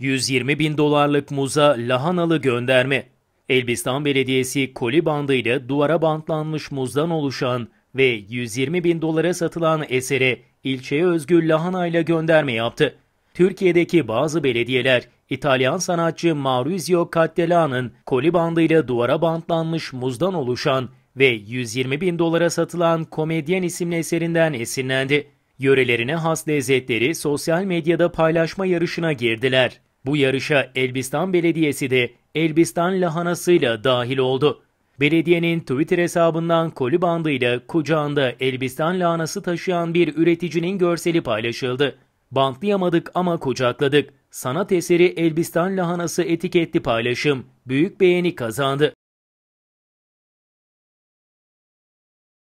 120 bin dolarlık muza lahanalı gönderme. Elbistan Belediyesi koli bandıyla duvara bantlanmış muzdan oluşan ve 120 bin dolara satılan esere ilçeye özgü lahanayla gönderme yaptı. Türkiye'deki bazı belediyeler İtalyan sanatçı Maurizio Cattelan'ın koli bandıyla duvara bantlanmış muzdan oluşan ve 120 bin dolara satılan Komedyen isimli eserinden esinlendi. Yörelerine has lezzetleri sosyal medyada paylaşma yarışına girdiler. Bu yarışa Elbistan Belediyesi de Elbistan lahanasıyla dahil oldu. Belediyenin Twitter hesabından koli bandıyla kucağında Elbistan lahanası taşıyan bir üreticinin görseli paylaşıldı. Bantlayamadık ama kucakladık. Sanat eseri Elbistan lahanası etiketli paylaşım büyük beğeni kazandı.